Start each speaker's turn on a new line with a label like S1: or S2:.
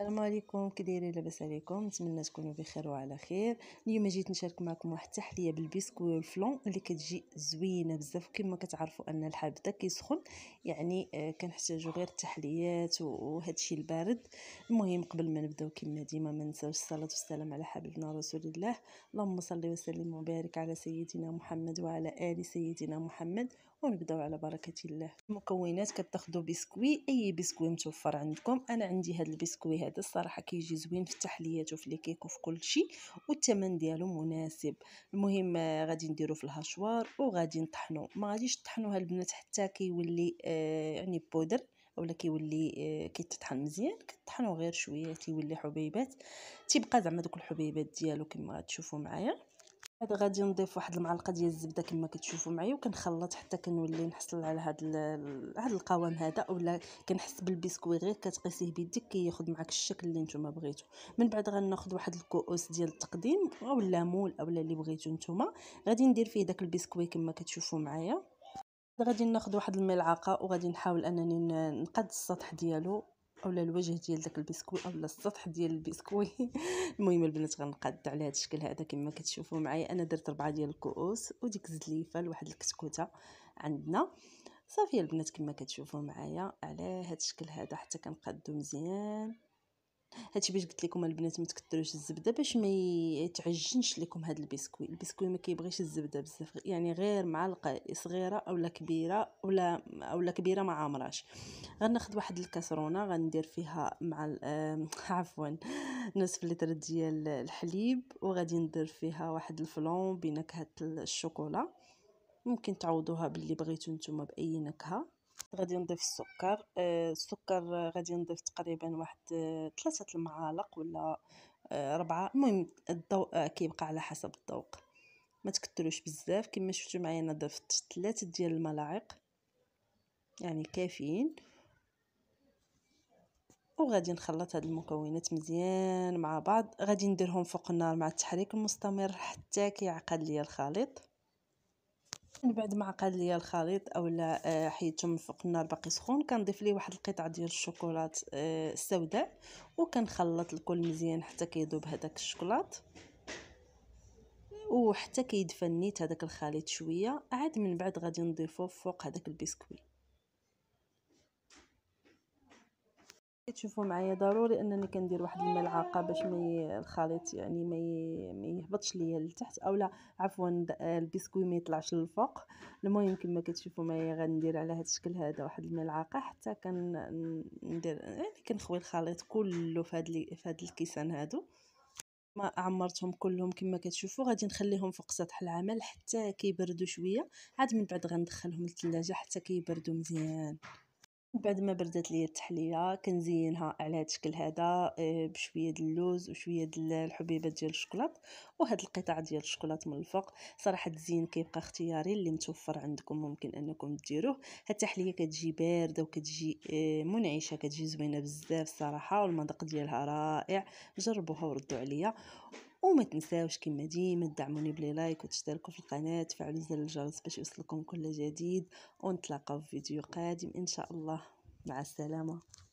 S1: السلام عليكم كي دايرين لاباس عليكم نتمنى تكونوا بخير وعلى خير اليوم جيت نشارك معكم واحد التحليه بالبسكوي والفلون اللي كتجي زوينه بزاف كما كتعرفوا ان الحبده كيسخن يعني كنحتاجوا آه، كنحتاجو غير التحليات وهادشي البارد المهم قبل ما نبداو كما ديما ما ننساوش الصلاه والسلام على حبيبنا رسول الله اللهم صل وسلم وبارك على سيدنا محمد وعلى ال سيدنا محمد ونبداو على بركه الله المكونات كتاخذوا بسكوي اي بسكوي متوفر عندكم انا عندي هاد البسكوي هذا الصراحه كيجي زوين في التحليات وفي لي كيك وفي كلشي والثمن ديالو مناسب المهم آه، غادي نديرو في الهشوار وغادي نطحنو ما غاديش تطحنوها البنات حتى كيولي آه يعني بودر اولا كيولي آه كيتطحن مزيان كطحنو غير شويه تيولي حبيبات تيبقى زعما دوك الحبيبات ديالو كما غتشوفوا معايا هذا غادي نضيف واحد المعلقه ديال الزبده كما كتشوفوا معايا وكنخلط حتى كنولي نحصل على هاد هاد القوام هذا ولا كنحس بالبسكوي غير كتقيسيه بيدك كياخذ معاك الشكل اللي نتوما بغيتو من بعد غناخذ واحد الكؤوس ديال التقديم اولا مول اولا اللي بغيتو نتوما غادي ندير فيه داك البسكوي كما كتشوفوا معايا غادي ناخذ واحد الملعقه وغادي نحاول انني نقاد السطح ديالو اولا الوجه ديال داك البسكوي اولا السطح ديال البسكوي المهم البنات غنقاد على هذا الشكل هذا كما كتشوفوا معايا انا درت ربعه ديال الكؤوس وديك الزليفه لواحد الكتكوته عندنا صافي البنات كما كتشوفوا معايا على هذا الشكل هذا حتى كنقادو مزيان هادشي باش قلت لكم البنات ما تكثروش الزبده باش ما يتعجنش لكم هاد البسكوي البسكوي ما كيبغيش الزبده بزاف يعني غير معلقه صغيره اولا كبيره اولا اولا كبيره ما عامراش غناخذ واحد الكاسرونه غندير فيها مع آه، عفوا نصف لتر ديال الحليب وغادي ندير فيها واحد الفلون بنكهه الشوكولا ممكن تعوضوها باللي بغيتو نتوما باي نكهه غادي نضيف السكر آه، السكر غادي نضيف تقريبا واحد آه، ثلاثة المعالق ولا آه، ربعة المهم الضوء كيبقى على حسب الذوق ما تكثروش بزاف كما شفتوا معايا انا ضفت ثلاثة ديال الملاعق يعني كافيين وغادي نخلط هاد المكونات مزيان مع بعض غادي نديرهم فوق النار مع التحريك المستمر حتى كيعقد لي الخليط من بعد ما عقد ليا الخليط اولا آه، حيدته من فوق النار باقي سخون كنضيف ليه واحد القطعه ديال الشوكولات آه، السوداء وكنخلط الكل مزيان حتى كيذوب هذاك الشوكولات وحتى كيدفى نيت هذاك الخليط شويه عاد من بعد غادي نضيفو فوق هذاك البسكوي تشوفوا معايا ضروري انني كندير واحد الملعقه باش ما الخليط يعني ما ما يهبطش ليا لتحت اولا عفوا البسكوي ما يطلعش للفوق المهم كما كتشوفوا معايا غندير على هذا الشكل هذا واحد الملعقه حتى كندير يعني كنخوي الخليط كله في هاد في هذا الكيسان هادو ما عمرتهم كلهم كما كتشوفوا غادي نخليهم فوق سطح العمل حتى كيبردوا شويه عاد من بعد غندخلهم للثلاجه حتى كيبردوا مزيان من بعد ما بردات ليا التحليه كنزينها على هذا الشكل هذا آه، بشويه د اللوز وشويه د الحبيبات ديال الشكلاط وهاد القطع ديال الشكلاط من الفوق صراحه الزين كيبقى اختياري اللي متوفر عندكم ممكن انكم ديروه هاد التحليه كتجي بارده وكتجي آه، منعشه كتجي زوينه بزاف الصراحه والمذاق ديالها رائع جربوها وردوا عليا وما تنساوش كما ديما تدعموني بلي لايك وتشتركوا في القناه تفعلوا زر الجرس باش يوصلكم كل جديد ونتلاقاو في فيديو قادم ان شاء الله مع السلامه